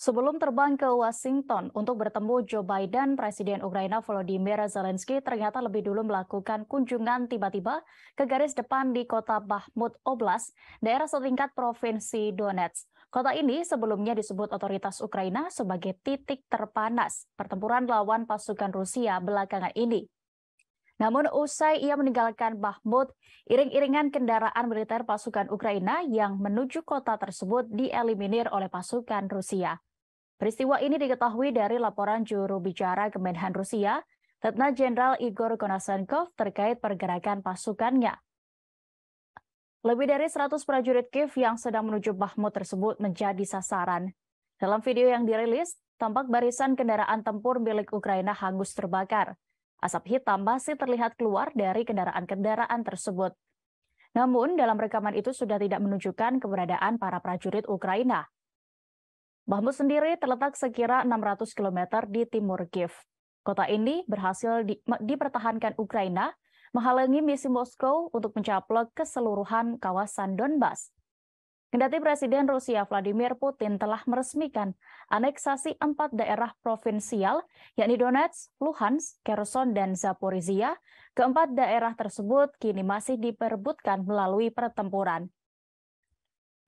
Sebelum terbang ke Washington untuk bertemu Joe Biden, Presiden Ukraina Volodymyr Zelensky ternyata lebih dulu melakukan kunjungan tiba-tiba ke garis depan di kota Bahmut Oblast, daerah setingkat Provinsi Donetsk. Kota ini sebelumnya disebut otoritas Ukraina sebagai titik terpanas pertempuran lawan pasukan Rusia belakangan ini. Namun usai ia meninggalkan Bahmut, iring-iringan kendaraan militer pasukan Ukraina yang menuju kota tersebut dieliminir oleh pasukan Rusia. Peristiwa ini diketahui dari laporan juru bicara Kemenhan Rusia, Letna Jenderal Igor Konasenkov terkait pergerakan pasukannya. Lebih dari 100 prajurit Kiev yang sedang menuju Bakhmut tersebut menjadi sasaran. Dalam video yang dirilis, tampak barisan kendaraan tempur milik Ukraina hangus terbakar. Asap hitam masih terlihat keluar dari kendaraan-kendaraan tersebut. Namun, dalam rekaman itu sudah tidak menunjukkan keberadaan para prajurit Ukraina. Bahmut sendiri terletak sekira 600 km di timur Kiev. Kota ini berhasil di, dipertahankan Ukraina, menghalangi misi Moskow untuk mencaplok keseluruhan kawasan Donbas. Kendati Presiden Rusia Vladimir Putin telah meresmikan aneksasi empat daerah provinsial, yakni Donetsk, Luhansk, Kherson, dan Zaporizhia, keempat daerah tersebut kini masih diperbutkan melalui pertempuran.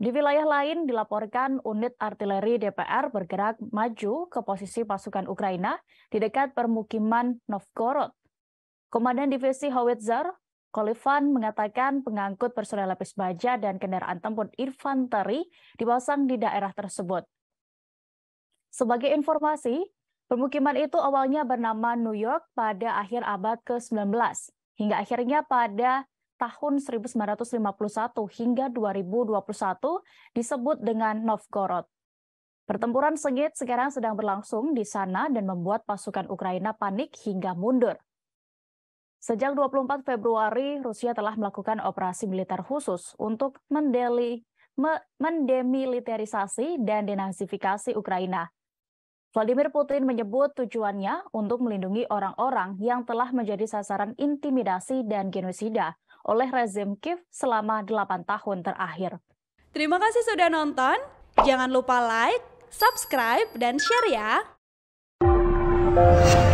Di wilayah lain dilaporkan unit artileri DPR bergerak maju ke posisi pasukan Ukraina di dekat permukiman Novgorod. Komandan Divisi Howitzer, Kolivan mengatakan pengangkut personel lapis baja dan kendaraan tempur infanteri dipasang di daerah tersebut. Sebagai informasi, permukiman itu awalnya bernama New York pada akhir abad ke-19 hingga akhirnya pada tahun 1951 hingga 2021 disebut dengan Novgorod. Pertempuran sengit sekarang sedang berlangsung di sana dan membuat pasukan Ukraina panik hingga mundur. Sejak 24 Februari, Rusia telah melakukan operasi militer khusus untuk mendeli, me, mendemilitarisasi dan denazifikasi Ukraina. Vladimir Putin menyebut tujuannya untuk melindungi orang-orang yang telah menjadi sasaran intimidasi dan genosida oleh rezim Kiev selama 8 tahun terakhir. Terima kasih sudah nonton. Jangan lupa like, subscribe, dan share ya.